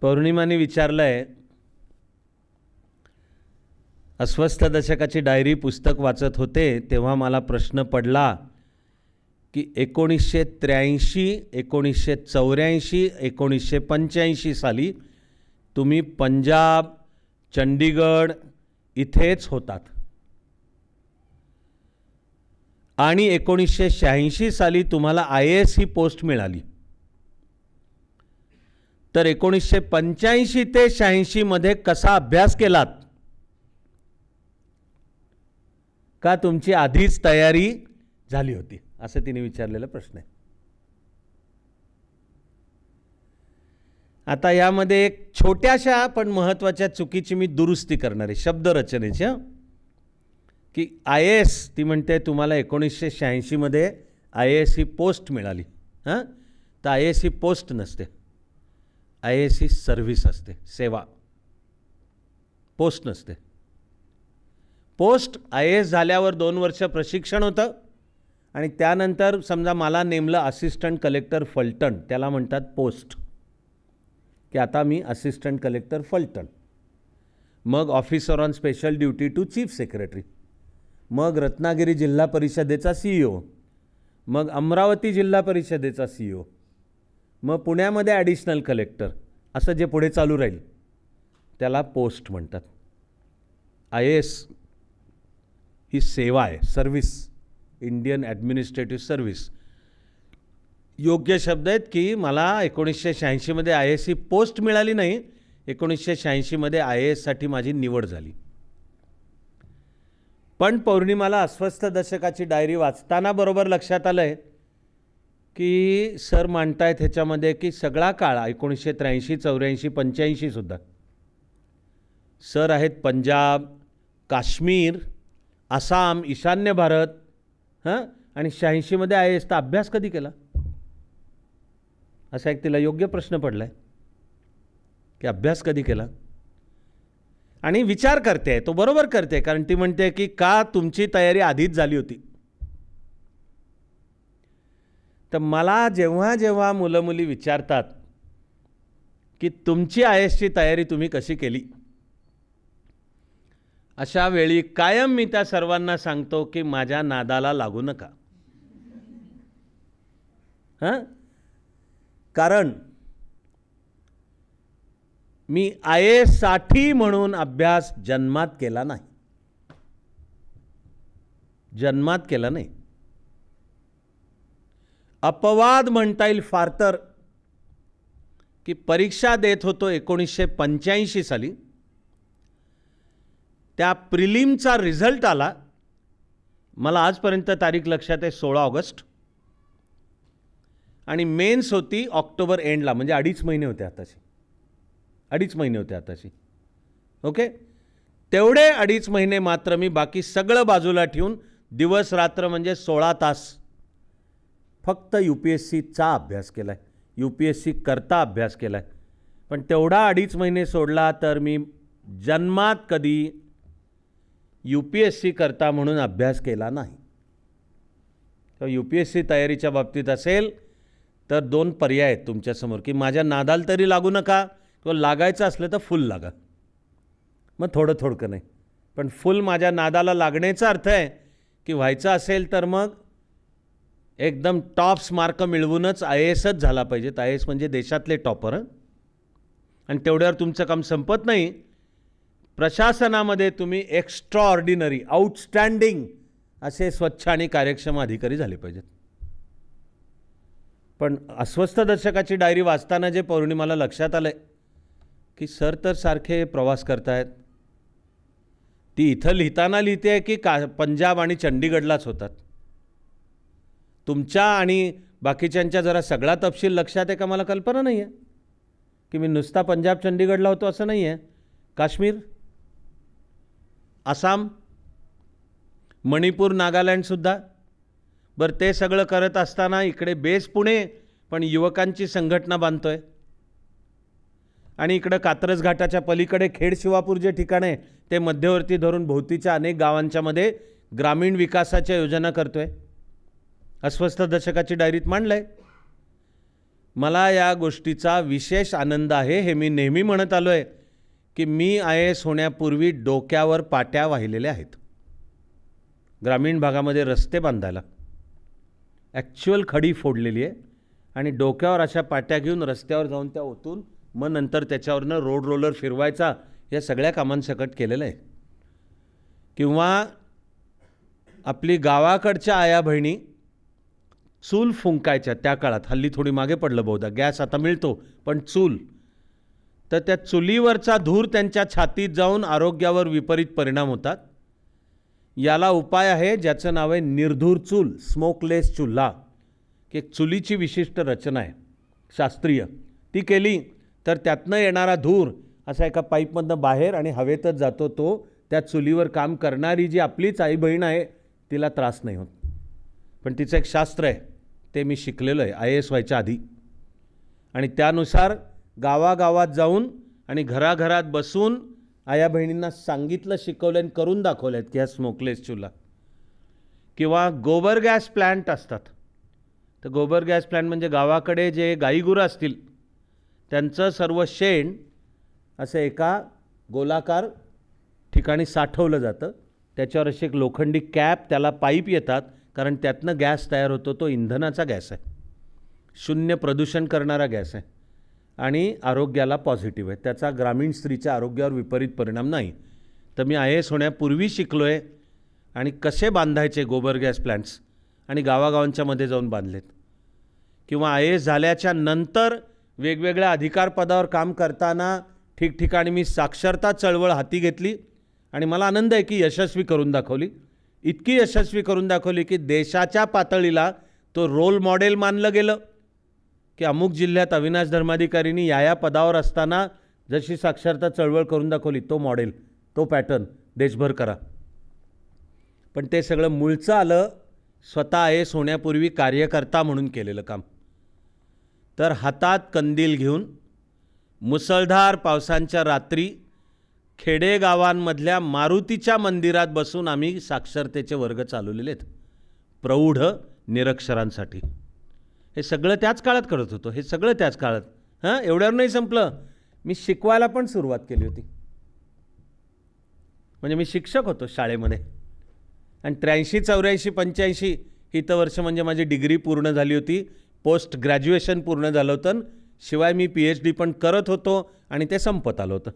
पौर्णिमाने विचारलं आहे अस्वस्थ दशकाची डायरी पुस्तक वाचत होते तेव्हा मला प्रश्न पडला की एकोणीसशे त्र्याऐंशी एकोणीसशे चौऱ्याऐंशी एकोणीसशे पंच्याऐंशी साली तुम्ही पंजाब चंडीगड इथेच होतात आणि एकोणीसशे शहाऐंशी साली तुम्हाला आय एस ही पोस्ट मिळाली तर एकोणीसशे पंच्याऐंशी ते शहाऐंशीमध्ये कसा अभ्यास केलात का तुमची आधीच तयारी झाली होती असं तिने विचारलेला प्रश्न आहे आता यामध्ये एक छोट्याशा पण महत्त्वाच्या चुकीची मी दुरुस्ती करणार आहे शब्दरचनेची की आय एस ती म्हणते तुम्हाला एकोणीसशे शहाऐंशीमध्ये आय एस ही पोस्ट मिळाली हां तर आय एस ही पोस्ट नसते आय एस सी सर्व्हिस असते सेवा पोस्ट नसते पोस्ट आय एस झाल्यावर दोन वर्ष प्रशिक्षण होतं आणि त्यानंतर समजा मला नेमलं असिस्टंट कलेक्टर फलटण त्याला म्हणतात पोस्ट की आता मी असिस्टंट कलेक्टर फलटण मग officer on special duty to chief secretary मग रत्नागिरी जिल्हा परिषदेचा सीईओ e मग अमरावती जिल्हा परिषदेचा सीईओ मग पुण्यामध्ये ॲडिशनल कलेक्टर असं जे पुढे चालू राहील त्याला पोस्ट म्हणतात आय एस ही सेवा आहे सर्व्हिस इंडियन ॲडमिनिस्ट्रेटिव्ह सर्व्हिस योग्य शब्द आहेत की मला एकोणीसशे शहाऐंशीमध्ये आय एस ही पोस्ट मिळाली नाही एकोणीसशे शहाऐंशीमध्ये आय ए एससाठी माझी निवड झाली पण पौर्णिमाला अस्वस्थ दशकाची डायरी वाचताना बरोबर लक्षात आलं आहे की सर मांडतायत ह्याच्यामध्ये की सगळा काळ एकोणीसशे त्र्याऐंशी चौऱ्याऐंशी पंच्याऐंशीसुद्धा सर आहेत पंजाब काश्मीर आसाम ईशान्य भारत हां आणि शहाऐंशीमध्ये आय एसचा अभ्यास कधी केला असा एक तिला योग्य प्रश्न पडला आहे की अभ्यास कधी केला आणि विचार करते तो बरोबर करते कारण ती म्हणते की का तुमची तयारी आधीच झाली होती तर मला जेव्हा जेव्हा मुलं मुली विचारतात की तुमची आय एसची तयारी तुम्ही कशी केली अशा वेळी कायम मी त्या सर्वांना सांगतो की माझ्या नादाला लागू नका हां कारण मी आय एससाठी म्हणून अभ्यास जन्मात केला नाही जन्मात केला नाही अपवाद म्हणता येईल फार तर की परीक्षा देत होतो एकोणीसशे पंच्याऐंशी साली त्या प्रिलिमचा रिझल्ट आला मला आजपर्यंत तारीख लक्षात आहे सोळा ऑगस्ट आणि मेन्स होती ऑक्टोबर एंडला म्हणजे अडीच महिने होते आताशी अडीच महिने होते आताशी ओके तेवढे अडीच महिने मात्र मी बाकी सगळं बाजूला ठेवून दिवस रात्र म्हणजे सोळा तास फक्त यू पी एस सीचा अभ्यास केला आहे यू पी एस सी करता अभ्यास केला आहे पण तेवढा अडीच महिने सोडला तर मी जन्मात कधी यू पी एस सी करता म्हणून अभ्यास केला नाही तर यू पी एस सी तयारीच्या बाबतीत असेल तर दोन पर्याय आहेत तुमच्यासमोर की माझ्या नादाल तरी लागू नका किंवा लागायचं असलं तर फुल लागा मग थोडं थोडकं नाही पण फुल माझ्या नादाला लागण्याचा अर्थ आहे की व्हायचं असेल तर मग एकदम टॉप्स मार्क मिळवूनच आय ए एसच झाला पाहिजेत आय ए एस म्हणजे देशातले टॉपर आणि तेवढ्यावर तुमचं काम संपत नाही प्रशासनामध्ये तुम्ही एक्स्ट्रा ऑर्डिनरी आउटस्टँडिंग असे स्वच्छ आणि कार्यक्षम अधिकारी झाले पाहिजेत पण अस्वस्थ दर्शकाची डायरी वाचताना जे पौर्णिमाला लक्षात आलं की सर तर सारखे प्रवास करतायत ती इथं लिहिताना लिहिते की का पंजाब आणि चंडीगडलाच होतात तुमच्या आणि बाकीच्यांच्या जरा सगळा तपशील लक्षात आहे का मला कल्पना नाही आहे की मी नुसता पंजाब चंडीगडला होतो असं नाही आहे काश्मीर आसाम मणिपूर नागालँडसुद्धा बरं ते सगळं करत असताना इकडे बेस पुणे पण युवकांची संघटना बांधतो आहे आणि इकडं कात्रज घाटाच्या पलीकडे खेड शिवापूर जे ठिकाण आहे ते मध्यवर्ती धरून भोवतीच्या अनेक गावांच्यामध्ये ग्रामीण विकासाच्या योजना करतो आहे अस्वस्थ दशकाची डायरीत मांडलं आहे मला या गोष्टीचा विशेष आनंद आहे हे मी नेहमी म्हणत आलो आहे की मी आय एस होण्यापूर्वी डोक्यावर पाट्या वाहिलेल्या आहेत ग्रामीण भागामध्ये रस्ते बांधायला ॲक्च्युअल खडी फोडलेली आहे आणि डोक्यावर अशा पाट्या घेऊन रस्त्यावर जाऊन त्या ओतून मग नंतर त्याच्यावरनं रोड रोलर फिरवायचा या सगळ्या कामांसकट केलेलं आहे किंवा आपली गावाकडच्या आया बहिणी चूल फुंकायच्या त्या काळात हल्ली थोडी मागे पडलं बहुधा गॅस आता मिळतो पण चूल तर त्या चुलीवरचा धूर त्यांच्या छातीत जाऊन आरोग्यावर विपरीत परिणाम होतात याला उपाय आहे ज्याचं नाव आहे निर्धूर चूल स्मोकलेस चुल्हा की एक चुलीची विशिष्ट रचना आहे शास्त्रीय ती केली तर त्यातनं येणारा धूर असा एका पाईपमधनं बाहेर आणि हवेतच जातो तो त्या चुलीवर काम करणारी जी आपलीच आई बहीण आहे तिला त्रास नाही होत पण तिचं एक शास्त्र आहे ते मी शिकलेलो आहे आय एस व्हायच्या आधी आणि त्यानुसार गावागावात जाऊन आणि घराघरात बसून आया बहिणींना सांगितलं शिकवलं आणि करून दाखवलं आहेत की ह्या स्मोकलेस चुला किंवा गोबर गॅस प्लांट असतात तर गोबर गॅस प्लॅन्ट म्हणजे गावाकडे जे गाईगुरं असतील त्यांचं सर्व शेण असं एका गोलाकार ठिकाणी साठवलं जातं त्याच्यावर अशी एक लोखंडी कॅप त्याला पाईप येतात कारण त्यातनं गॅस तयार होतो तो इंधनाचा गॅस आहे शून्य प्रदूषण करणारा गॅस आहे आणि आरोग्याला पॉझिटिव्ह आहे त्याचा ग्रामीण स्त्रीच्या आरोग्यावर विपरीत परिणाम नाही तर मी आय एस होण्यापूर्वी शिकलो आहे आणि कसे बांधायचे गोबर गॅस प्लॅन्ट्स आणि गावागावांच्यामध्ये जाऊन बांधलेत किंवा आय एस झाल्याच्या नंतर वेगवेगळ्या अधिकारपदावर काम करताना ठिकठिकाणी मी साक्षरता चळवळ हाती घेतली आणि मला आनंद आहे की यशस्वी करून दाखवली इतकी यशस्वी करून दाखवली की देशाच्या पातळीला तो रोल मॉडेल मानलं गेलं की अमुक जिल्ह्यात अविनाश धर्माधिकारींनी या या पदावर असताना जशी साक्षरता चळवळ करून दाखवली तो मॉडेल तो पॅटर्न देशभर करा पण ते सगळं मूळचं आलं स्वतः आय एस होण्यापूर्वी कार्यकर्ता म्हणून केलेलं काम तर हातात कंदील घेऊन मुसळधार पावसांच्या रात्री खेडेगावांमधल्या मारुतीच्या मंदिरात बसून आम्ही साक्षरतेचे वर्ग चालवलेले आहेत प्रौढ निरक्षरांसाठी हे सगळं त्याच काळात करत होतो हे सगळं त्याच काळात हां एवढ्यावर नाही संपलं मी शिकवायला पण सुरुवात केली होती म्हणजे मी शिक्षक होतो शाळेमध्ये आणि त्र्याऐंशी चौऱ्याऐंशी पंच्याऐंशी हित वर्ष म्हणजे माझी डिग्री पूर्ण झाली होती पोस्ट ग्रॅज्युएशन पूर्ण झालं होतं शिवाय मी पी एच डी पण करत होतो आणि ते संपत आलं होतं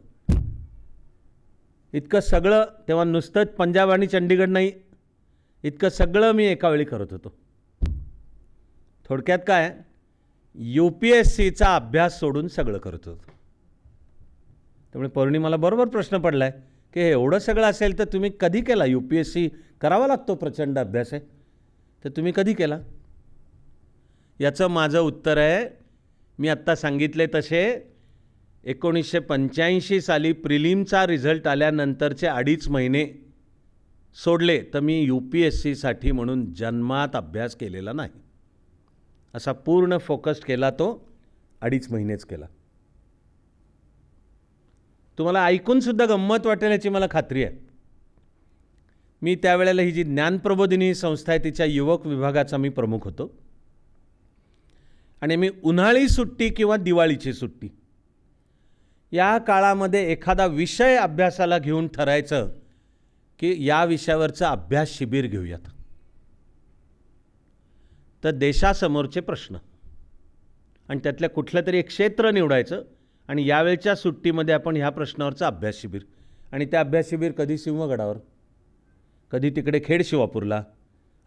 इतकं सगळं तेव्हा नुसतंच पंजाब आणि चंडीगड नाही इतकं सगळं मी एकावेळी करत होतो थोडक्यात काय यू पी एस सीचा अभ्यास सोडून सगळं करत होतो त्यामुळे मला बरोबर प्रश्न पडला आहे की हे एवढं सगळं असेल तर तुम्ही कधी केला यू पी एस सी करावा लागतो प्रचंड अभ्यास आहे तर तुम्ही कधी केला याचं माझं उत्तर आहे मी आत्ता सांगितले तसे एकोणीसशे पंच्याऐंशी साली प्रिलिमचा रिझल्ट आल्यानंतरचे अडीच महिने सोडले तर मी यू पी एस सीसाठी म्हणून जन्मात अभ्यास केलेला नाही असा पूर्ण फोकस केला तो अडीच महिनेच केला तुम्हाला ऐकूनसुद्धा गंमत वाटेल याची मला खात्री आहे मी त्यावेळेला ही जी ज्ञानप्रबोधिनी संस्था आहे तिच्या युवक विभागाचा मी प्रमुख होतो आणि मी उन्हाळी सुट्टी किंवा दिवाळीची सुट्टी या काळामध्ये एखादा विषय अभ्यासाला घेऊन ठरायचं की या विषयावरचं अभ्यास शिबिर घेऊयात तर देशासमोरचे प्रश्न आणि त्यातल्या कुठलं तरी एक क्षेत्र निवडायचं आणि यावेळच्या सुट्टीमध्ये आपण ह्या प्रश्नावरचं अभ्यास शिबिर आणि त्या अभ्यास शिबिर कधी सिंहगडावर कधी तिकडे खेड शिवापूरला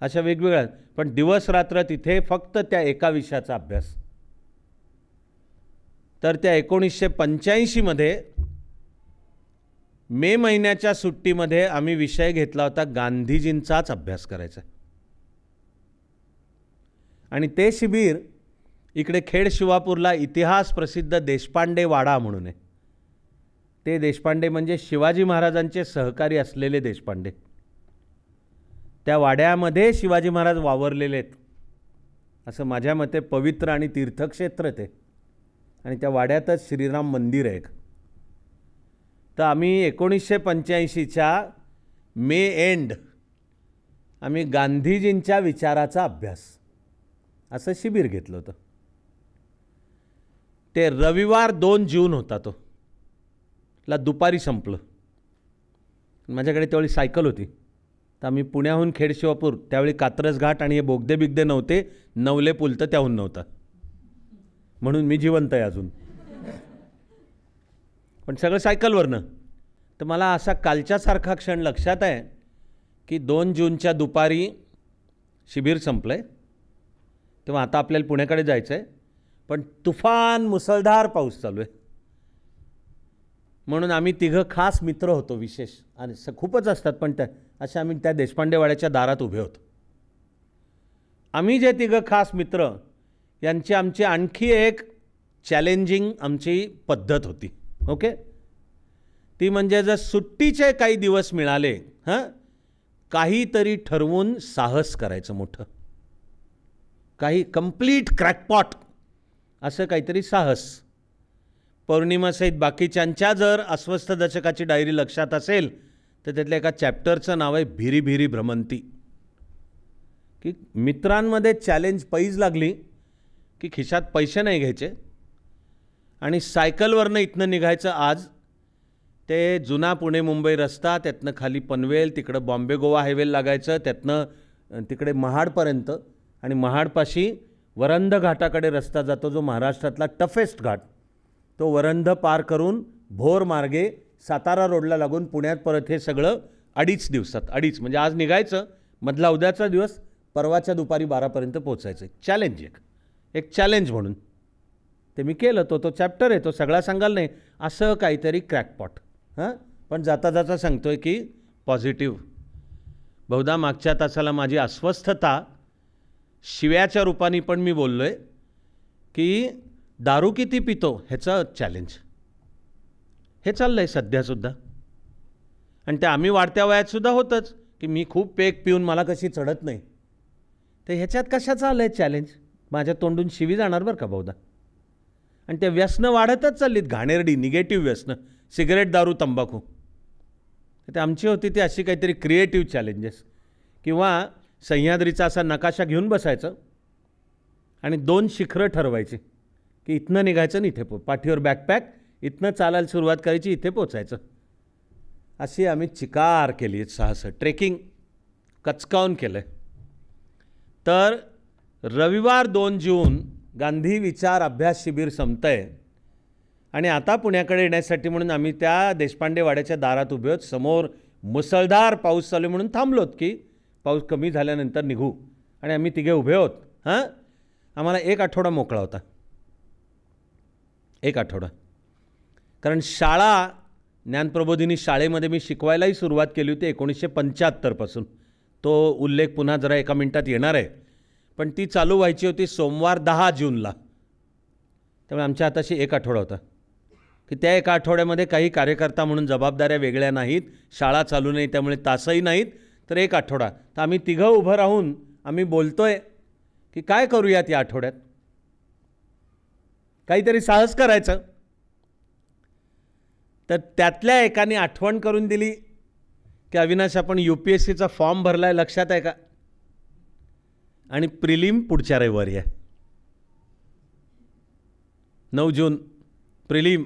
अशा वेगवेगळ्या पण दिवस रात्र तिथे फक्त त्या एका विषयाचा अभ्यास तर त्या एकोणीसशे पंच्याऐंशीमध्ये मे महिन्याच्या सुट्टीमध्ये आम्ही विषय घेतला होता गांधीजींचाच अभ्यास करायचा आणि ते शिबिर इकडे खेड शिवापूरला इतिहास प्रसिद्ध देशपांडे वाडा म्हणून आहे ते देशपांडे म्हणजे शिवाजी महाराजांचे सहकारी असलेले देशपांडे त्या वाड्यामध्ये शिवाजी महाराज वावरलेले आहेत असं माझ्या मते पवित्र आणि तीर्थक्षेत्र ते आणि त्या वाड्यातच श्रीराम मंदिर आहे तर आम्ही एकोणीसशे पंच्याऐंशीच्या मे एंड आम्ही गांधीजींच्या विचाराचा अभ्यास असं शिबिर घेतलं होतं ते रविवार दोन जून होता तो ला दुपारी संपलं माझ्याकडे त्यावेळी सायकल होती तर आम्ही पुण्याहून खेडशिवापूर त्यावेळी कात्रज घाट आणि हे बोगदे बिगदे नव्हते नवले पुल तर त्याहून नव्हतं म्हणून मी जिवंत आहे अजून पण सगळं सायकलवरनं तर मला असा कालच्यासारखा क्षण लक्षात आहे की दोन जूनच्या दुपारी शिबिर संपलं आहे तेव्हा आता आपल्याला पुण्याकडे जायचं आहे पण तुफान मुसळधार पाऊस चालू आहे म्हणून आम्ही तिघं खास मित्र होतो विशेष आणि स खूपच असतात पण त्या असे आम्ही त्या देशपांडेवाड्याच्या दारात उभे होतो आम्ही जे तिघं खास मित्र यांची आमची आणखी एक चॅलेंजिंग आमची पद्धत होती ओके ती म्हणजे जर सुट्टीचे काही दिवस मिळाले हां काहीतरी ठरवून साहस करायचं मोठं काही कंप्लीट क्रॅकपॉट असं काहीतरी साहस पौर्णिमासहित बाकीच्यांच्या जर अस्वस्थ दशकाची डायरी लक्षात असेल तर त्यातल्या एका चॅप्टरचं नाव आहे भिरी भिरी भ्रमंती की मित्रांमध्ये चॅलेंज पैज लागली की खिशात पैसे नाही घ्यायचे आणि सायकलवरनं इथनं निघायचं आज ते जुना पुणे मुंबई रस्ता त्यातनं खाली पनवेल तिकडं बॉम्बे गोवा हायवेल लागायचं त्यातनं तिकडे महाडपर्यंत आणि महाडपाशी वरंध घाटाकडे रस्ता जातो जो महाराष्ट्रातला टफेस्ट घाट तो वरंध पार करून भोर मार्गे सातारा रोडला लागून पुण्यात परत हे सगळं अडीच दिवसात अडीच म्हणजे आज निघायचं मधला उद्याचा दिवस परवाच्या दुपारी बारापर्यंत पोहोचायचं चॅलेंज एक एक चॅलेंज म्हणून ते मी केलं तो तो चॅप्टर आहे तो सगळा सांगाल नाही असं काहीतरी क्रॅकपॉट हां पण जाता जाता सांगतो आहे की पॉझिटिव्ह बहुधा मागच्या तासाला माझी अस्वस्थता शिव्याच्या रूपाने पण मी बोललो आहे की दारू किती पितो ह्याचं चॅलेंज हे चाललं आहे सध्यासुद्धा आणि ते आम्ही वाढत्या वयातसुद्धा होतंच की मी खूप पेक पिऊन मला कशी चढत नाही तर ह्याच्यात कशाचं आलं आहे चॅलेंज माझ्या तोंडून शिवी जाणार बरं का बहुधा आणि त्या व्यसनं वाढतच चाललीत घाणेरडी निगेटिव्ह व्यसनं सिगरेट दारू तंबाखू ते आमची होती ती अशी काहीतरी क्रिएटिव्ह चॅलेंजेस किंवा सह्याद्रीचा असा नकाशा घेऊन बसायचं आणि दोन शिखरं ठरवायची की इथनं निघायचं ना इथे पो पाठीवर बॅकपॅक इथनं चालायला सुरुवात करायची इथे पोचायचं अशी आम्ही चिकार केली साहस ट्रेकिंग कचकावून केलं तर रविवार दोन जून गांधी विचार अभ्यास शिबिर आहे आणि आता पुण्याकडे येण्यासाठी म्हणून आम्ही त्या देशपांडे वाड्याच्या दारात उभे आहोत समोर मुसळधार पाऊस चालू म्हणून थांबलोत की पाऊस कमी झाल्यानंतर निघू आणि आम्ही तिघे उभे आहोत हां आम्हाला एक आठवडा मोकळा होता एक आठवडा कारण शाळा ज्ञानप्रबोधिनी शाळेमध्ये मी शिकवायलाही सुरुवात केली होती एकोणीसशे पंच्याहत्तरपासून तो उल्लेख पुन्हा जरा एका मिनटात येणार आहे पण ती चालू व्हायची होती सोमवार दहा जूनला त्यामुळे आमच्या हाताशी एक आठवडा होता की त्या एका आठवड्यामध्ये काही कार्यकर्ता म्हणून जबाबदाऱ्या वेगळ्या नाहीत शाळा चालू नाही त्यामुळे तासही नाहीत तर एक आठवडा तर आम्ही तिघं उभं राहून आम्ही बोलतोय की काय करूयात या आठवड्यात काहीतरी साहस करायचं तर त्यातल्या एकाने आठवण करून दिली की अविनाश आपण यू पी एस सीचा फॉर्म भरला आहे लक्षात आहे का आणि प्रिलिम पुढच्या रविवारी आहे नऊ जून प्रिलिम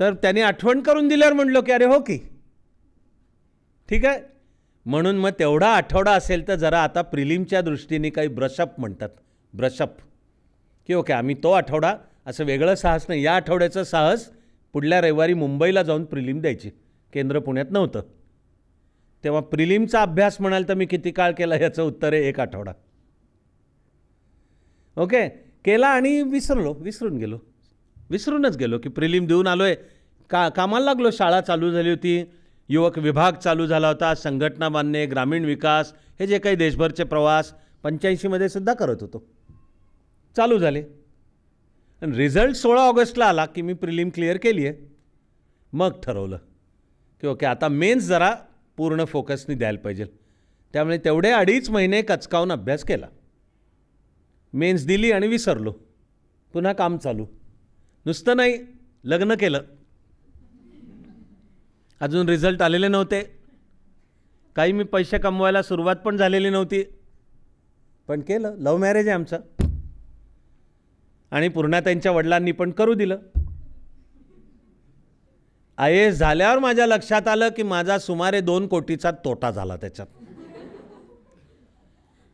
तर त्यांनी आठवण करून दिल्यावर म्हटलं की अरे हो की ठीक आहे म्हणून मग तेवढा आठवडा असेल तर जरा आता प्रिलिमच्या दृष्टीने काही ब्रशअप म्हणतात ब्रशअप की ओके आम्ही तो आठवडा असं वेगळं साहस नाही या आठवड्याचं साहस पुढल्या रविवारी मुंबईला जाऊन प्रिलिम द्यायची केंद्र पुण्यात नव्हतं तेव्हा प्रिलिमचा अभ्यास म्हणाल तर मी किती काळ केला याचं उत्तर आहे एक आठवडा ओके केला आणि विसरलो विसरून गेलो विसरूनच गेलो की प्रिलिम देऊन आलो आहे का कामाला लागलो शाळा चालू झाली होती युवक विभाग चालू झाला होता संघटना बांधणे ग्रामीण विकास हे जे काही देशभरचे प्रवास पंच्याऐंशीमध्ये सुद्धा करत होतो चालू झाले आणि रिझल्ट सोळा ऑगस्टला आला की मी प्रिलिम क्लिअर केली आहे मग ठरवलं की ओके आता मेन्स जरा पूर्ण फोकसनी द्यायला पाहिजे त्यामुळे तेवढे अडीच महिने कचकावून अभ्यास केला मेन्स दिली आणि विसरलो पुन्हा काम चालू नुसतं नाही लग्न केलं अजून रिझल्ट आलेले नव्हते काही मी पैसे कमवायला सुरुवात पण झालेली नव्हती पण केलं लव्ह मॅरेज आहे आमचं आणि पूर्ण त्यांच्या वडिलांनी पण करू दिलं आय एस झाल्यावर माझ्या लक्षात आलं की माझा सुमारे दोन कोटीचा तोटा झाला त्याच्यात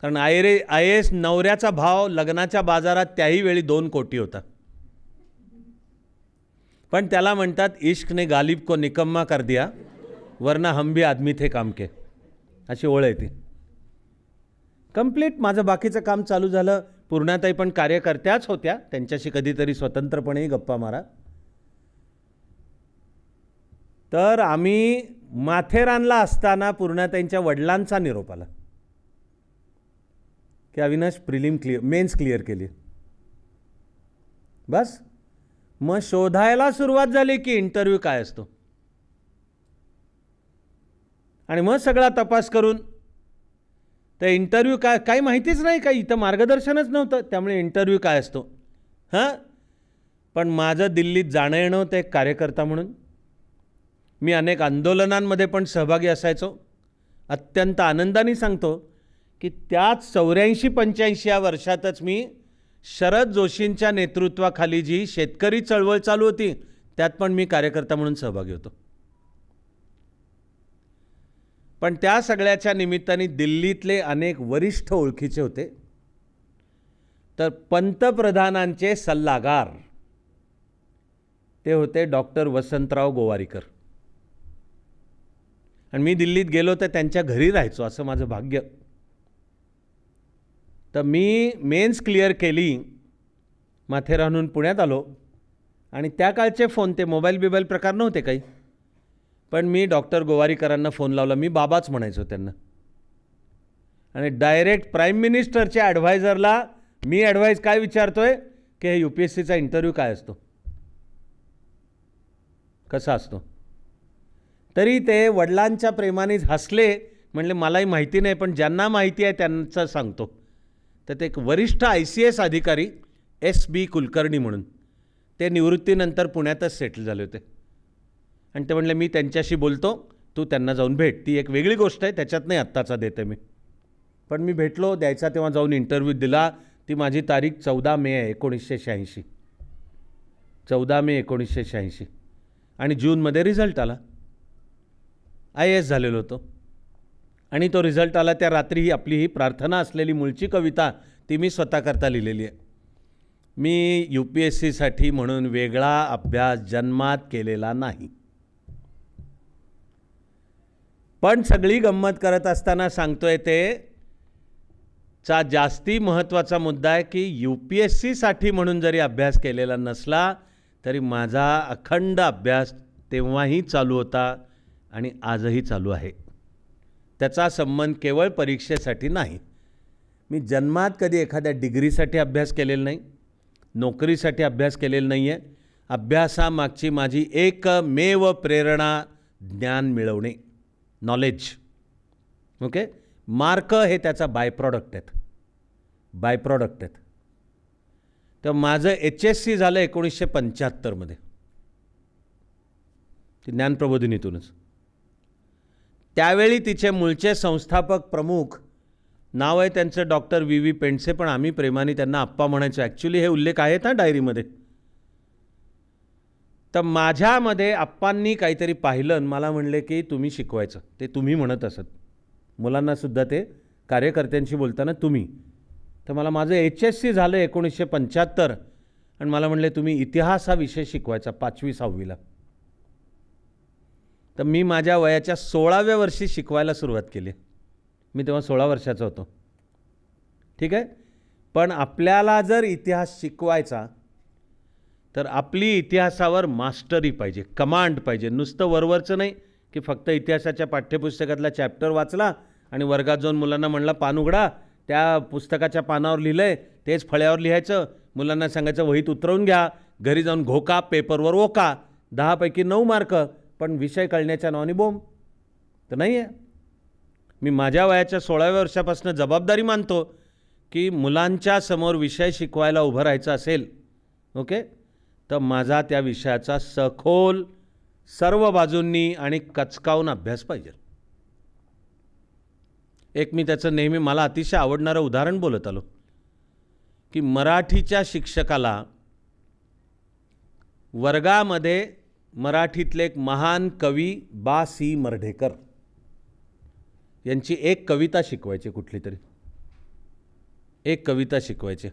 कारण आय रे आय एस नवऱ्याचा भाव लग्नाच्या बाजारात त्याही वेळी दोन कोटी होता पण त्याला म्हणतात इश्कने गालिब को निकम्मा कर दिया वरना हम भी आदमी थे काम के अशी ओळ आहे ती कम्प्लीट माझं बाकीचं काम चालू झालं पूर्णाताई पण कार्यकर्त्याच होत्या त्यांच्याशी कधीतरी स्वतंत्रपणेही गप्पा मारा तर आम्ही माथेरानला असताना पूर्ण त्यांच्या वडिलांचा निरोप आला की Avinash prelim clear mains clear केली बस मग शोधायला सुरुवात झाली की इंटरव्ह्यू काय असतो आणि मग सगळा तपास करून ते इंटरव्ह्यू काय काही माहितीच नाही काही इथं मार्गदर्शनच नव्हतं त्यामुळे इंटरव्ह्यू काय असतो हां पण माझं दिल्लीत जाणं येणं होतं एक कार्यकर्ता म्हणून मी अनेक आंदोलनांमध्ये पण सहभागी असायचो अत्यंत आनंदाने सांगतो की त्याच चौऱ्याऐंशी पंच्याऐंशी या वर्षातच मी शरद जोशींच्या नेतृत्वाखाली जी शेतकरी चळवळ चालू होती त्यात पण मी कार्यकर्ता म्हणून सहभागी होतो पण त्या सगळ्याच्या निमित्ताने दिल्लीतले अनेक वरिष्ठ ओळखीचे होते तर पंतप्रधानांचे सल्लागार ते होते डॉक्टर वसंतराव गोवारीकर आणि मी दिल्लीत गेलो तर त्यांच्या घरी राहायचो असं माझं भाग्य तर मी मेन्स क्लिअर केली माथेरानहून पुण्यात आलो आणि त्या काळचे फोन ते मोबाईल बिबाईल प्रकार नव्हते काही पण मी डॉक्टर गोवारीकरांना फोन लावला मी बाबाच म्हणायचो त्यांना आणि डायरेक्ट प्राईम मिनिस्टरच्या ॲडवायझरला मी ॲडवाईज काय विचारतो आहे की हे यू पी एस सीचा इंटरव्ह्यू काय असतो कसा असतो तरी ते वडिलांच्या प्रेमाने हसले म्हणले मलाही माहिती नाही पण ज्यांना माहिती आहे त्यांचं सांगतो तर ते एक वरिष्ठ आय सी एस अधिकारी एस बी कुलकर्णी म्हणून ते निवृत्तीनंतर पुण्यातच सेटल झाले होते आणि ते म्हणले मी त्यांच्याशी बोलतो तू त्यांना जाऊन भेट ती एक वेगळी गोष्ट आहे त्याच्यात नाही आत्ताचा देते मी पण मी भेटलो द्यायचा तेव्हा जाऊन इंटरव्ह्यू दिला ती माझी तारीख चौदा मे आहे एकोणीसशे शहाऐंशी चौदा मे एकोणीसशे शहाऐंशी आणि जूनमध्ये रिझल्ट आला आय एस झालेलो होतो आणि तो रिझल्ट आला त्या रात्री ही आपली ही प्रार्थना असलेली मूळची कविता ती मी स्वतःकरता लिहिलेली आहे मी यू पी एस सीसाठी म्हणून वेगळा अभ्यास जन्मात केलेला नाही पण सगळी गंमत करत असताना सांगतोय ते चा जास्ती महत्त्वाचा मुद्दा आहे की यू पी एस सीसाठी म्हणून जरी अभ्यास केलेला नसला तरी माझा अखंड अभ्यास तेव्हाही चालू होता आणि आजही चालू आहे त्याचा संबंध केवळ परीक्षेसाठी नाही मी जन्मात कधी एखाद्या डिग्रीसाठी अभ्यास केलेला नाही नोकरीसाठी अभ्यास केलेला नाही आहे अभ्यासामागची माझी एकमेव प्रेरणा ज्ञान मिळवणे नॉलेज ओके मार्क हे त्याचा बाय प्रॉडक्ट आहेत बाय प्रॉडक्ट आहेत तर माझं एच एस सी झालं एकोणीसशे पंच्याहत्तरमध्ये ते ज्ञानप्रबोधिनीतूनच त्यावेळी तिचे मूळचे संस्थापक प्रमुख नाव आहे त्यांचं डॉक्टर व्ही व्ही पेंडसे पण आम्ही प्रेमाने त्यांना आप्पा म्हणायचो ॲक्च्युली हे उल्लेख आहेत ना डायरीमध्ये तर माझ्यामध्ये आप्पांनी काहीतरी पाहिलं आणि मला म्हणले की तुम्ही शिकवायचं ते तुम्ही म्हणत असत मुलांनासुद्धा ते कार्यकर्त्यांशी बोलताना तुम्ही तर मला माझं एच एस सी झालं एकोणीसशे पंच्याहत्तर आणि मला म्हणले तुम्ही इतिहास हा विषय शिकवायचा पाचवी सहावीला तर मी माझ्या वयाच्या सोळाव्या वर्षी शिकवायला सुरुवात केली मी तेव्हा सोळा वर्षाचा होतो ठीक आहे पण आपल्याला जर इतिहास शिकवायचा तर आपली इतिहासावर मास्टरी पाहिजे कमांड पाहिजे नुसतं वरवरचं नाही की फक्त इतिहासाच्या पाठ्यपुस्तकातला चॅप्टर वाचला आणि वर्गात जाऊन मुलांना म्हणला पान उघडा त्या पुस्तकाच्या पानावर लिहिलं आहे तेच फळ्यावर लिहायचं मुलांना सांगायचं वहीत उतरवून घ्या घरी जाऊन घोका पेपरवर ओका दहापैकी नऊ मार्क पण विषय कळण्याच्या नावाने बोंब तर नाही आहे मी माझ्या वयाच्या सोळाव्या वर्षापासून जबाबदारी मानतो की मुलांच्या समोर विषय शिकवायला उभं राहायचं असेल ओके तर माझा त्या विषयाचा सखोल सर्व बाजूंनी आणि कचकावून अभ्यास पाहिजे एक मी त्याचं नेहमी मला अतिशय आवडणारं उदाहरण बोलत आलो की मराठीच्या शिक्षकाला वर्गामध्ये मराठीतले एक महान कवी बा सी मर्ढेकर यांची एक कविता शिकवायची कुठली तरी एक कविता शिकवायचे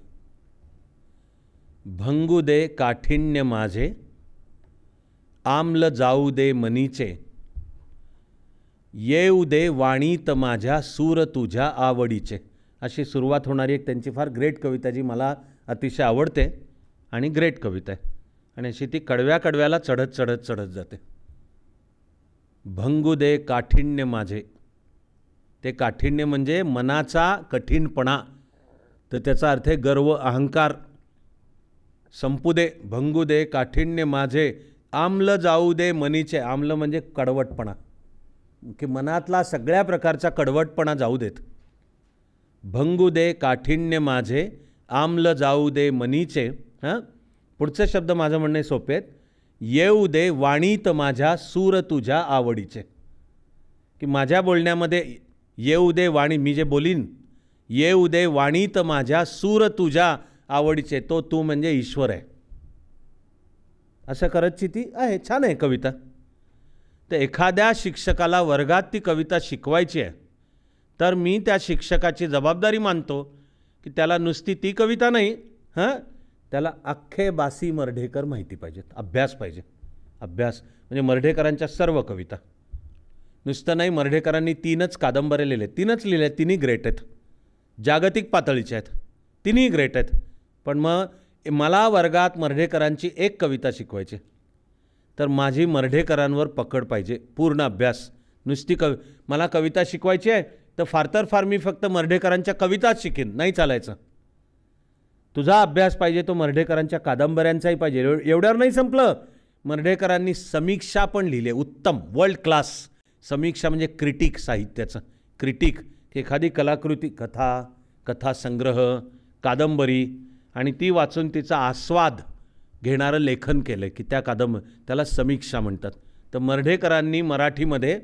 भंगू दे काठिण्य माझे आमल जाऊ दे मनीचे येऊ दे वाणीत माझ्या सूर तुझ्या आवडीचे अशी सुरुवात होणारी एक त्यांची फार ग्रेट कविता जी मला अतिशय आवडते आणि ग्रेट कविता आहे आणि अशी ती कडव्या कडव्याला चढत चढत चढत जाते भंगू दे काठिण्य माझे ते काठिण्य म्हणजे मनाचा कठीणपणा तर त्याचा अर्थ आहे गर्व अहंकार संपू दे भंगू दे काठिण्य माझे आम्ल जाऊ दे मनीचे आम्ल म्हणजे कडवटपणा की मनातला सगळ्या प्रकारचा कडवटपणा जाऊ देत भंगू दे काठिण्य माझे आम्ल जाऊ दे मनीचे हां पुढचे शब्द माझं म्हणणे सोपे आहेत येऊ दे वाणीत माझ्या सूर तुझ्या आवडीचे की माझ्या बोलण्यामध्ये येऊ दे वाणी मी जे बोलीन येऊ दे वाणीत माझ्या सूर तुझ्या आवडीचे तो तू म्हणजे ईश्वर आहे असं करतची ती आहे छान आहे कविता तर एखाद्या शिक्षकाला वर्गात ती कविता शिकवायची आहे तर मी त्या शिक्षकाची जबाबदारी मानतो की त्याला नुसती ती कविता नाही हां त्याला अख्खे बासी मर्ढेकर माहिती पाहिजेत अभ्यास पाहिजे अभ्यास म्हणजे मर्ढेकरांच्या सर्व कविता नुसतं नाही मर्ढेकरांनी तीनच कादंबरे लिहिल्या तीनच लिहिल्या तिन्ही ग्रेट आहेत जागतिक पातळीच्या आहेत तिन्ही ग्रेट आहेत पण मग मला वर्गात मर्ढेकरांची एक कविता शिकवायची तर माझी मर्ढेकरांवर पकड पाहिजे पूर्ण अभ्यास नुसती कवि मला कविता शिकवायची आहे तर फार तर फार मी फक्त मर्ढेकरांच्या कविताच शिकेन नाही चालायचं तुझा अभ्यास पाहिजे तो मर्ढेकरांच्या कादंबऱ्यांचाही पाहिजे एवढ्यावर नाही संपलं मर्ढेकरांनी समीक्षा पण लिहिले उत्तम वर्ल्ड क्लास समीक्षा म्हणजे क्रिटिक साहित्याचं क्रिटिक एखादी कलाकृती कथा कथासंग्रह कादंबरी आणि ती वाचून तिचा आस्वाद घेणारं लेखन केलं की त्या कादंब त्याला समीक्षा म्हणतात तर मर्ढेकरांनी मराठीमध्ये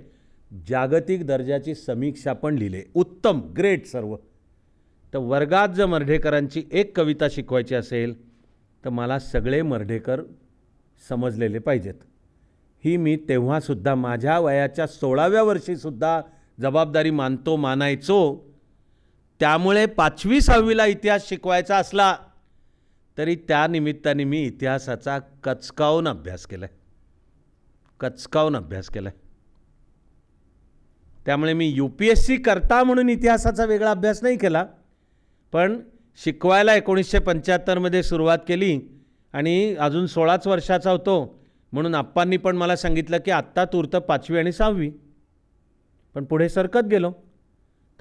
जागतिक दर्जाची समीक्षा पण लिहिले उत्तम ग्रेट सर्व तर वर्गात जर मर्ढेकरांची एक कविता शिकवायची असेल तर मला सगळे मर्ढेकर समजलेले पाहिजेत ही मी तेव्हासुद्धा माझ्या वयाच्या सोळाव्या वर्षीसुद्धा जबाबदारी मानतो मानायचो त्यामुळे पाचवी सहावीला इतिहास शिकवायचा असला तरी त्यानिमित्ताने मी इतिहासाचा कचकावून अभ्यास केला आहे कचकावून अभ्यास केला आहे त्यामुळे मी यू पी एस सी करता म्हणून इतिहासाचा वेगळा अभ्यास नाही केला पण शिकवायला एकोणीसशे पंच्याहत्तरमध्ये सुरुवात केली आणि अजून सोळाच वर्षाचा होतो म्हणून आप्पांनी पण मला सांगितलं की आत्ता तूर्त पाचवी आणि सहावी पण पुढे सरकत गेलो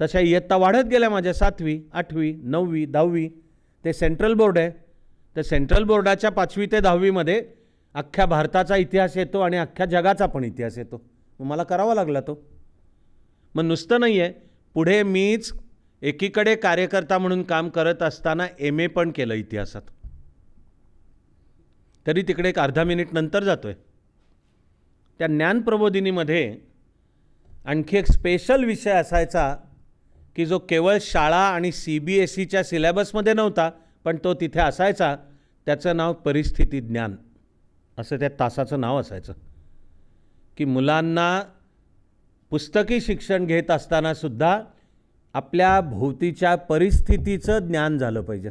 तशा इयत्ता वाढत गेल्या माझ्या सातवी आठवी नववी दहावी ते सेंट्रल बोर्ड आहे तर सेंट्रल बोर्डाच्या पाचवी ते दहावीमध्ये अख्ख्या भारताचा इतिहास येतो आणि अख्ख्या जगाचा पण इतिहास येतो मग मला करावा लागला तो मग नुसतं नाही आहे पुढे मीच एकीकडे कार्यकर्ता म्हणून काम करत असताना एम ए पण केलं इतिहासात तरी तिकडे एक अर्धा मिनिट नंतर जातो आहे त्या ज्ञानप्रबोधिनीमध्ये आणखी एक स्पेशल विषय असायचा की जो केवळ शाळा आणि सी बी एस सीच्या e सिलेबसमध्ये नव्हता पण तो तिथे असायचा त्याचं नाव परिस्थिती ज्ञान असं त्या तासाचं नाव असायचं की मुलांना पुस्तकी शिक्षण घेत असतानासुद्धा आपल्या भोवतीच्या परिस्थितीचं ज्ञान झालं पाहिजे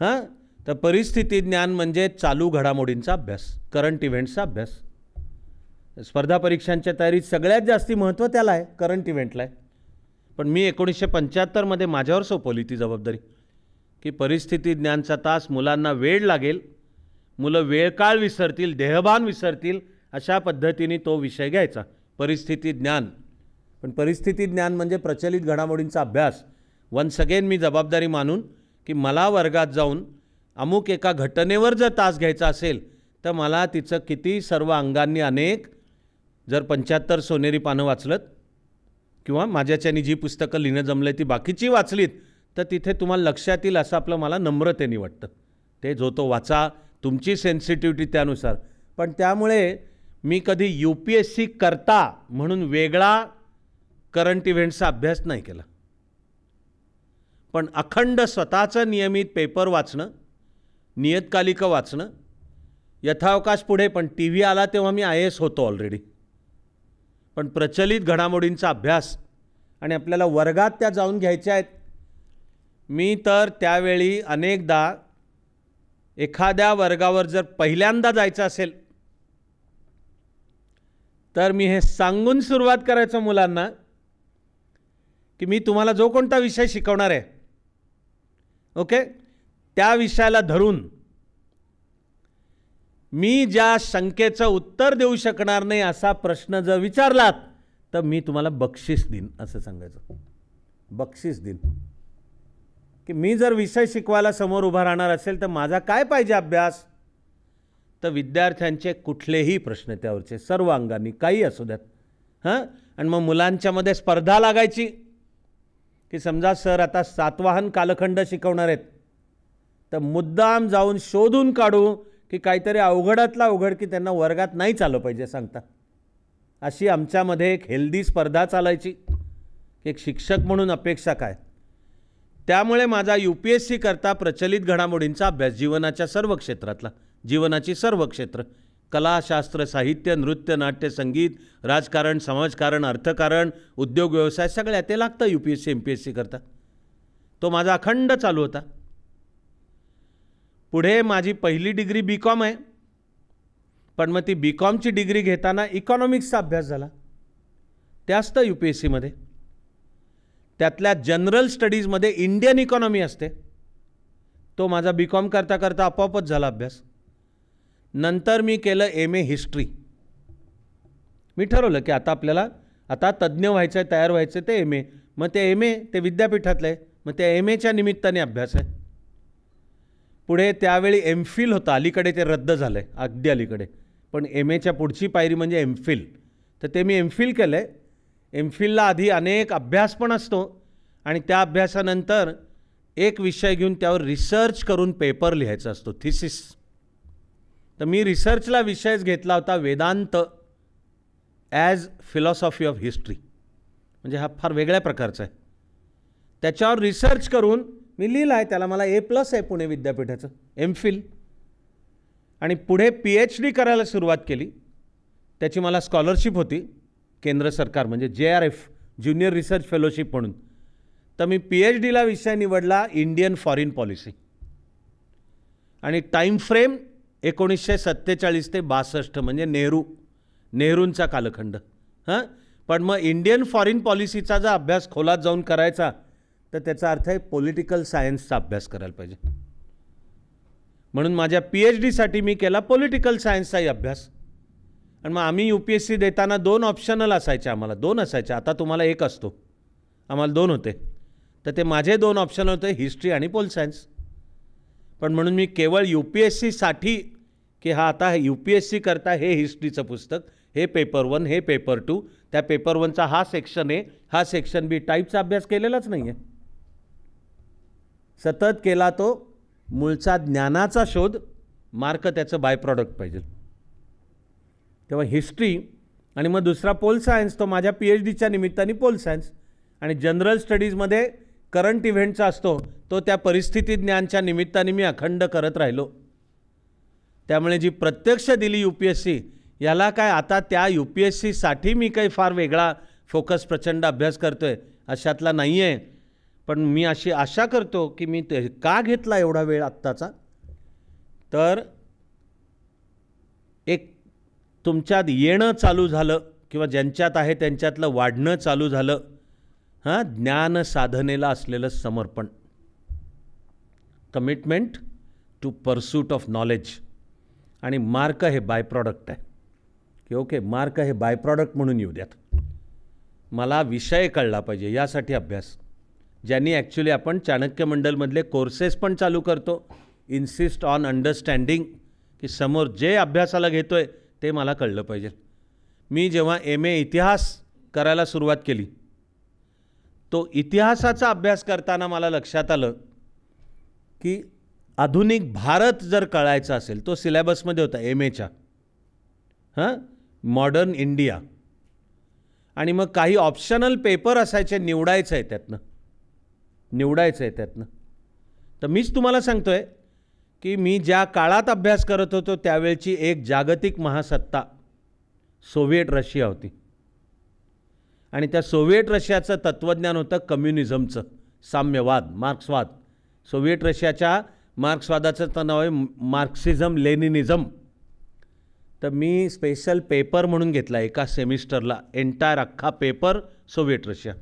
हां तर परिस्थिती ज्ञान म्हणजे चालू घडामोडींचा अभ्यास करंट इव्हेंटचा अभ्यास स्पर्धा परीक्षांच्या तयारीत सगळ्यात जास्ती महत्त्व त्याला आहे करंट इव्हेंटला आहे पण मी एकोणीसशे पंच्याहत्तरमध्ये माझ्यावर सोपवली ती जबाबदारी की परिस्थिती ज्ञानचा तास मुलांना वेळ लागेल मुलं वेळकाळ विसरतील देहभान विसरतील अशा पद्धतीने तो विषय घ्यायचा परिस्थिती ज्ञान पण परिस्थिती ज्ञान म्हणजे प्रचलित घडामोडींचा अभ्यास वन्स अगेन मी जबाबदारी मानून की मला वर्गात जाऊन अमुक एका घटनेवर जर तास घ्यायचा असेल तर मला तिचं किती सर्व अंगांनी अनेक जर पंच्याहत्तर सोनेरी पानं वाचलत किंवा माझ्याच्यानी जी पुस्तकं लिहिणं जमलं ती बाकीची वाचलीत तर तिथे तुम्हाला लक्षात येईल असं आपलं मला नम्रतेने वाटतं ते जो तो वाचा तुमची सेन्सिटिव्हिटी त्यानुसार पण त्यामुळे मी कधी यू पी एस सी करता म्हणून वेगळा करंट इव्हेंटचा अभ्यास नाही केला पण अखंड स्वतःचं नियमित पेपर वाचणं नियतकालिकं वाचणं यथावकाश पुढे पण टी व्ही आला तेव्हा मी आय एस होतो ऑलरेडी पण प्रचलित घडामोडींचा अभ्यास आणि आपल्याला वर्गात त्या जाऊन घ्यायच्या आहेत मी तर त्यावेळी अनेकदा एखाद्या वर्गावर जर पहिल्यांदा जायचं असेल तर मी हे सांगून सुरुवात करायचं मुलांना की मी तुम्हाला जो कोणता विषय शिकवणार आहे ओके त्या विषयाला धरून मी ज्या शंकेचं उत्तर देऊ शकणार नाही असा प्रश्न जर विचारलात तर मी तुम्हाला बक्षीस देईन असं सांगायचं बक्षीस देईन की मी जर विषय शिकवायला समोर उभा राहणार असेल तर माझा काय पाहिजे अभ्यास तर विद्यार्थ्यांचे कुठलेही प्रश्न त्यावरचे सर्व अंगांनी काही असू द्यात हां आणि मग मुलांच्यामध्ये स्पर्धा लागायची की समजा सर आता सातवाहन कालखंड शिकवणार आहेत तर मुद्दाम जाऊन शोधून काढू की काहीतरी अवघडातला अवघड की त्यांना वर्गात नाही चाललं पाहिजे सांगता अशी आमच्यामध्ये एक हेल्दी स्पर्धा चालायची एक शिक्षक म्हणून अपेक्षा काय त्यामुळे माझा यू पी एस सी करता प्रचलित घडामोडींचा अभ्यास जीवनाच्या सर्व क्षेत्रातला जीवनाची सर्व क्षेत्र कला शास्त्र साहित्य नृत्य नाट्य संगीत राजकारण समाजकारण अर्थकारण उद्योग व्यवसाय सगळ्या ते लागतं U P S C M P S C करता तो माझा अखंड चालू होता पुढे माझी पहिली डिग्री बी कॉम आहे पण मग ती बी कॉमची डिग्री घेताना इकॉनॉमिक्सचा अभ्यास झाला ते असतं यू पी एस सीमध्ये त्यातल्या जनरल स्टडीजमध्ये इंडियन इकॉनॉमी असते तो माझा बी कॉम करता करता आपोआपच झाला अभ्यास नंतर मी केलं एम ए हिस्ट्री मी ठरवलं की आता आपल्याला आता तज्ज्ञ व्हायचं आहे तयार व्हायचं आहे ते एम ए मग ते एम ए ते विद्यापीठातलं आहे मग त्या एम एच्या निमित्ताने अभ्यास आहे पुढे त्यावेळी एम फिल होता अलीकडे ते रद्द झालं आहे अगदी अलीकडे पण एम एच्या पुढची पायरी म्हणजे एम फिल तर ते मी एम फिल केलं आहे एम फिलला आधी अनेक अभ्यास पण असतो आणि त्या अभ्यासानंतर एक विषय घेऊन त्यावर रिसर्च करून पेपर लिहायचा असतो थिसिस तर मी रिसर्चला विषयच घेतला होता Vedanta as philosophy of history म्हणजे हा फार वेगळ्या प्रकारचा आहे त्याच्यावर रिसर्च करून मी लिहिलं आहे त्याला मला ए प्लस आहे पुणे विद्यापीठाचं एम फिल आणि पुढे पी एच डी करायला सुरुवात केली त्याची मला स्कॉलरशिप होती केंद्र सरकार म्हणजे जे R F junior research fellowship म्हणून तर मी पी एच डीला विषय निवडला इंडियन फॉरेन पॉलिसी आणि टाईम फ्रेम एकोणीसशे सत्तेचाळीस ते बासष्ट म्हणजे नेहरू नेहरूंचा कालखंड हां पण मग इंडियन फॉरेन पॉलिसीचा जर अभ्यास खोलात जाऊन करायचा तर त्याचा अर्थ आहे पॉलिटिकल सायन्सचा अभ्यास करायला पाहिजे म्हणून माझ्या पी एच डीसाठी मी केला पॉलिटिकल सायन्सचाही अभ्यास आणि मग आम्ही यू पी एस सी देताना दोन ऑप्शनल असायचे आम्हाला दोन असायचे आता तुम्हाला एक असतो आम्हाला दोन होते तर ते माझे दोन ऑप्शन होते हिस्ट्री आणि पोल सायन्स पण म्हणून मी केवळ यू पी एस सीसाठी की हा आता यू पी एस सी करता हे हिस्ट्रीचं पुस्तक हे पेपर वन हे पेपर टू त्या पेपर वनचा हा सेक्शन आहे हा सेक्शन बी टाईपचा अभ्यास केलेलाच नाही आहे सतत केला तो मूळचा ज्ञानाचा शोध मार्क त्याचं बाय प्रॉडक्ट पाहिजे तेव्हा हिस्ट्री आणि मग दुसरा पोल सायन्स तो माझ्या पी एच डीच्या निमित्ताने पोल सायन्स आणि जनरल स्टडीजमध्ये करंट इव्हेंटचा असतो तो त्या परिस्थिती ज्ञानच्या निमित्ताने मी अखंड करत राहिलो त्यामुळे जी प्रत्यक्ष दिली यू पी एस सी याला काय आता त्या यू पी एस सीसाठी मी काही फार वेगळा फोकस प्रचंड अभ्यास करतो आहे अशातला नाही आहे पण मी अशी आशा करतो की मी ते का घेतला एवढा वेळ आत्ताचा तर एक तुमच्यात येणं चालू झालं किंवा ज्यांच्यात आहे त्यांच्यातलं वाढणं चालू झालं हां ज्ञान साधनेला असलेलं समर्पण commitment to pursuit of knowledge आणि मार्क हे बाय प्रॉडक्ट आहे की ओके मार्क हे बाय प्रॉडक्ट म्हणून येऊ द्यात मला विषय कळला पाहिजे यासाठी अभ्यास ज्यांनी ॲक्च्युली आपण चाणक्य मंडलमधले कोर्सेस पण चालू करतो इन्सिस्ट ऑन अंडरस्टँडिंग की समोर जे अभ्यासाला घेतो आहे ते मला कळलं पाहिजे मी जेव्हा एम ए इतिहास करायला सुरुवात केली तो इतिहासाचा अभ्यास करताना मला लक्षात आलं की आधुनिक भारत जर कळायचा असेल तो सिलॅबसमध्ये होता एम एच्या हां मॉडर्न इंडिया आणि मग काही ऑप्शनल पेपर असायचे निवडायचं आहे त्यातनं निवडायचं आहे त्यातनं तर मीच तुम्हाला सांगतो आहे की मी ज्या काळात अभ्यास करत होतो त्यावेळची एक जागतिक महासत्ता सोव्हिएट रशिया होती आणि त्या सोव्हिएट रशियाचं तत्त्वज्ञान होतं कम्युनिझमचं साम्यवाद मार्क्सवाद सोव्हिएट रशियाच्या मार्क्सवादाचं तर नाव आहे मार्क्सिझम लेनिनिझम तर मी स्पेशल पेपर म्हणून घेतला एका सेमिस्टरला एंटायर अख्खा पेपर सोवियट रशिया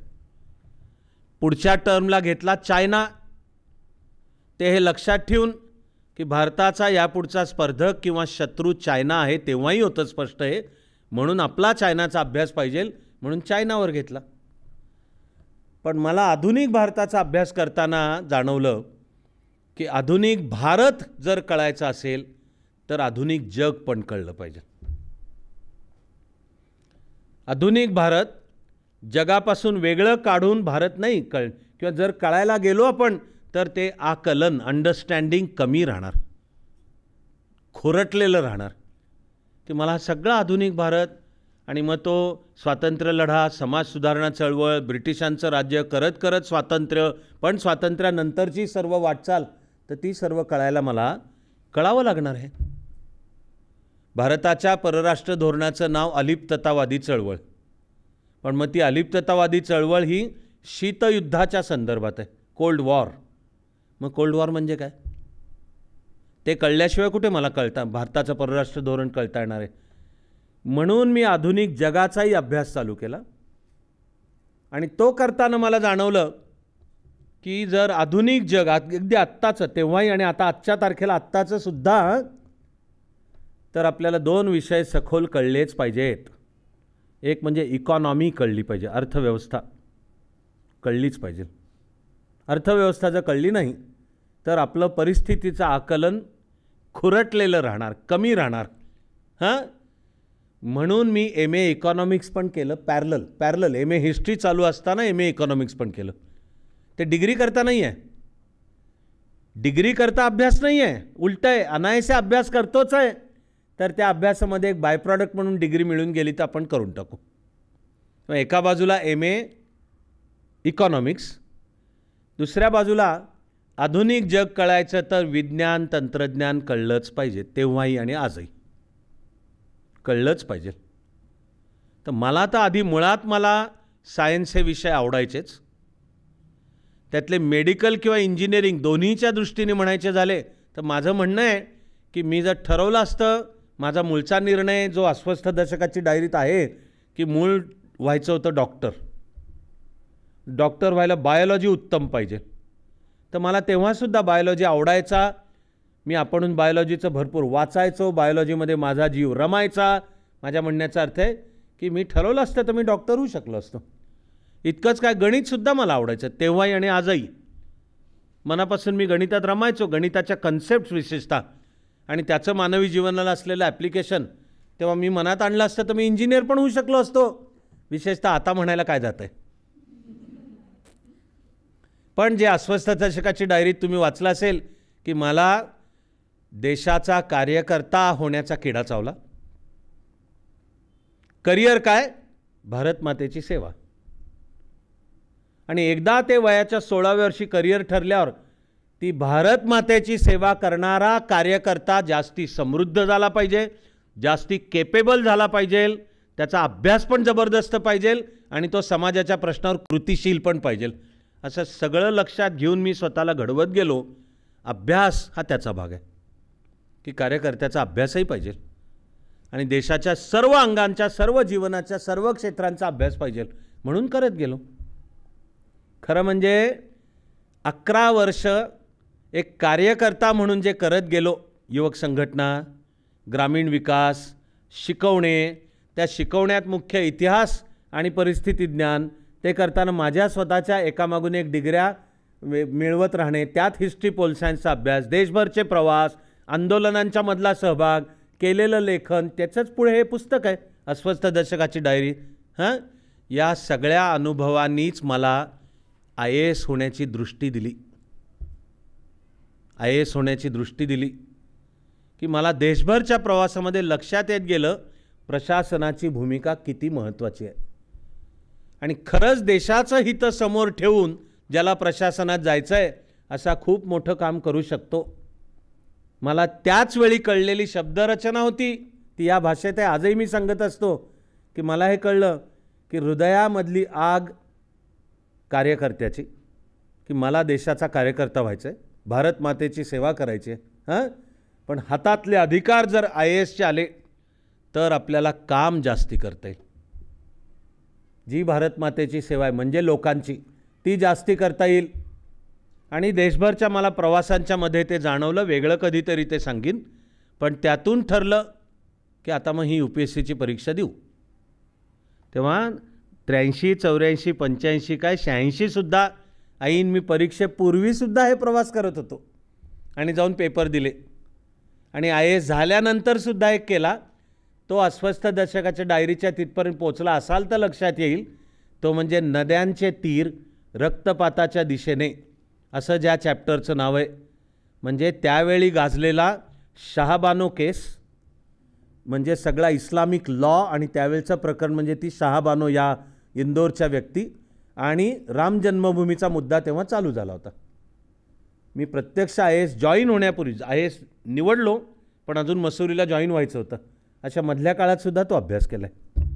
पुढच्या टर्मला घेतला चायना ते हे लक्षात ठेवून की भारताचा यापुढचा स्पर्धक किंवा शत्रू चायना आहे तेव्हाही होतं स्पष्ट आहे म्हणून आपला चायनाचा अभ्यास पाहिजे म्हणून चायनावर घेतला पण मला आधुनिक भारताचा अभ्यास करताना जाणवलं की आधुनिक भारत जर कळायचा असेल तर आधुनिक जग पण कळलं पाहिजे आधुनिक भारत जगापासून वेगळं काढून भारत नाही कळ किंवा जर कळायला गेलो आपण तर ते आकलन अंडरस्टँडिंग कमी राहणार खोरटलेलं राहणार की मला सगळा आधुनिक भारत आणि मग तो स्वातंत्र्य लढा समाज सुधारणा चळवळ ब्रिटिशांचं राज्य करत करत स्वातंत्र्य पण स्वातंत्र्यानंतरची सर्व वाटचाल तर ती सर्व कळायला मला कळावं लागणार आहे भारताच्या परराष्ट्र धोरणाचं नाव अलिप्ततावादी चळवळ पण मग ती अलिप्ततावादी चळवळ ही शीतयुद्धाच्या संदर्भात आहे कोल्ड वॉर मग कोल्ड वॉर म्हणजे काय ते कळल्याशिवाय कुठे मला कळता भारताचं परराष्ट्र धोरण कळता येणार आहे म्हणून मी आधुनिक जगाचाही अभ्यास चालू केला आणि तो करताना मला जाणवलं की जर आधुनिक जग अगदी आत्ताचं तेव्हाही आणि आता आजच्या तारखेला आत्ताचं सुद्धा तर आपल्याला दोन विषय सखोल कळलेच पाहिजेत एक म्हणजे इकॉनॉमी कळली पाहिजे अर्थव्यवस्था कळलीच पाहिजे अर्थव्यवस्था जर कळली नाही तर आपलं परिस्थितीचं आकलन खुरटलेलं राहणार कमी राहणार हां म्हणून मी एम ए इकॉनॉमिक्स पण केलं पॅरल पॅरल एम ए हिस्ट्री चालू असताना एम ए इकॉनॉमिक्स पण केलं ते डिग्री करता नाही आहे डिग्री करता अभ्यास नाही आहे उलट आहे अनायसे अभ्यास करतोच आहे तर त्या अभ्यासामध्ये एक बाय प्रॉडक्ट म्हणून डिग्री मिळून गेली तर आपण करून टाकू एका बाजूला एम ए इकॉनॉमिक्स दुसऱ्या बाजूला आधुनिक जग कळायचं तर विज्ञान तंत्रज्ञान कळलंच पाहिजे तेव्हाही आणि आजही कळलंच पाहिजे तर मला तर आधी मुळात मला सायन्स हे विषय आवडायचेच त्यातले मेडिकल किंवा इंजिनिअरिंग दोन्हीच्या दृष्टीने म्हणायचे झाले तर माझं म्हणणं आहे की मी जर ठरवलं असतं माझा मूळचा निर्णय जो अस्वस्थ दशकाची डायरीत आहे की मूळ व्हायचं होतं डॉक्टर डॉक्टर व्हायला बायोलॉजी उत्तम पाहिजे तर मला तेव्हासुद्धा बायोलॉजी आवडायचा मी आपणून बायोलॉजीचं भरपूर वाचायचो बायोलॉजीमध्ये माझा जीव रमायचा माझ्या म्हणण्याचा अर्थ आहे की मी ठरवलं असतं तर मी डॉक्टर होऊ शकलो असतो इतकंच काय गणितसुद्धा मला आवडायचं तेव्हाही आणि आजही मनापासून मी गणितात रमायचो गणिताच्या कन्सेप्ट विशेषतः आणि त्याचं मानवी जीवनाला असलेलं ॲप्लिकेशन तेव्हा मी मनात आणलं असतं तर मी इंजिनियर पण होऊ शकलो असतो विशेषतः आता म्हणायला काय जात आहे पण जे अस्वस्थ दशकाची डायरी तुम्ही वाचला असेल की मला देशाचा कार्यकर्ता होण्याचा किडा चावला करिअर काय भारत मातेची सेवा आणि एकदा ते वयाच्या सोळाव्या वर्षी करिअर ठरल्यावर ती भारत मातेची सेवा करणारा कार्यकर्ता जास्ती समृद्ध झाला पाहिजे जास्ती केपेबल झाला पाहिजे त्याचा अभ्यास पण जबरदस्त पाहिजे आणि तो समाजाच्या प्रश्नावर कृतिशील पण पाहिजे असं सगळं लक्षात घेऊन मी स्वतःला घडवत गेलो अभ्यास हा त्याचा भाग आहे की कार्यकर्त्याचा अभ्यासही पाहिजे आणि देशाच्या सर्व अंगांच्या सर्व जीवनाच्या सर्व क्षेत्रांचा अभ्यास पाहिजे म्हणून करत गेलो खरं म्हणजे अकरा वर्ष एक कार्यकर्ता म्हणून जे करत गेलो युवक संघटना ग्रामीण विकास शिकवणे त्या शिकवण्यात मुख्य इतिहास आणि परिस्थिती ज्ञान ते करताना माझ्या स्वतःच्या एकामागून एक डिग्र्या मिळवत राहणे त्यात हिस्ट्री पोलसायन्सचा अभ्यास देशभरचे प्रवास आंदोलनांच्या मधला सहभाग केलेलं लेखन त्याचंच पुढे हे पुस्तक आहे अस्वस्थ दशकाची डायरी हां या सगळ्या अनुभवांनीच मला आय एस होण्याची दृष्टी दिली आय एस होण्याची दृष्टी दिली की मला देशभरच्या प्रवासामध्ये लक्षात येत गेलं प्रशासनाची भूमिका किती महत्त्वाची आहे आणि खरंच देशाचं हित समोर ठेवून ज्याला प्रशासनात जायचं आहे असा खूप मोठं काम करू शकतो मला त्याच वेळी कळलेली शब्दरचना होती ती या भाषेत आहे आजही मी सांगत असतो की मला हे कळलं की हृदयामधली आग कार्यकर्त्याची की मला देशाचा कार्यकर्ता व्हायचा आहे भारत मातेची सेवा करायची आहे हां पण हातातले अधिकार जर आय एसचे आले तर आपल्याला काम जास्ती करता येईल जी भारत मातेची सेवा आहे म्हणजे लोकांची ती जास्ती करता येईल आणि देशभरच्या मला प्रवासांच्या मध्ये ते जाणवलं वेगळं कधीतरी ते सांगीन पण त्यातून ठरलं की आता मग ही यू पी एस सीची परीक्षा देऊ तेव्हा त्र्याऐंशी चौऱ्याऐंशी पंच्याऐंशी काय शहाऐंशीसुद्धा ऐन मी परीक्षेपूर्वीसुद्धा हे प्रवास करत होतो आणि जाऊन पेपर दिले आणि आय एस झाल्यानंतरसुद्धा एक केला तो अस्वस्थ दशकाच्या डायरीच्या तिथपर्यंत पोचला असाल तर लक्षात येईल तो म्हणजे नद्यांचे तीर रक्तपाताच्या दिशेने असं ज्या चॅप्टरचं नाव आहे म्हणजे त्यावेळी गाजलेला शहाबानो केस म्हणजे सगळा इस्लामिक लॉ आणि त्यावेळचं प्रकरण म्हणजे ती शहाबानो या इंदोरच्या व्यक्ती आणि राम जन्मभूमीचा मुद्दा तेव्हा चालू झाला होता मी प्रत्यक्ष आय एस जॉईन होण्यापूर्वी आय एस निवडलो पण अजून मसुरीला जॉईन व्हायचं होतं अशा मधल्या काळातसुद्धा तो अभ्यास केला आहे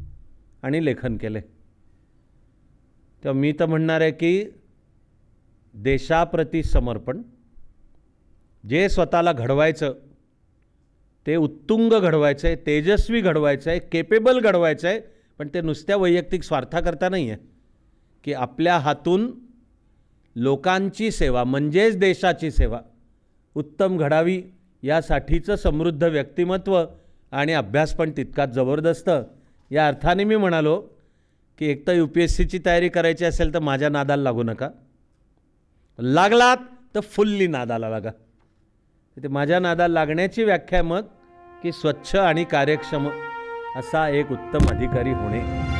आणि लेखन केलं आहे तेव्हा मी तर म्हणणार आहे की देशाप्रती समर्पण जे स्वतःला घडवायचं ते उत्तुंग घडवायचं आहे तेजस्वी घडवायचं आहे केपेबल घडवायचं आहे पण ते नुसत्या वैयक्तिक स्वार्थाकरता नाही आहे की आपल्या हातून लोकांची सेवा म्हणजेच देशाची सेवा उत्तम घडावी यासाठीचं समृद्ध व्यक्तिमत्व आणि अभ्यास पण तितकाच जबरदस्त या अर्थाने मी म्हणालो की एक तर यू पी एस सीची तयारी करायची असेल तर माझ्या नादाला लागू नका लागलात तर फुल्ली नादाला लागा ते माझ्या नादाला लागण्याची व्याख्या मग की स्वच्छ आणि कार्यक्षम असा एक उत्तम अधिकारी होणे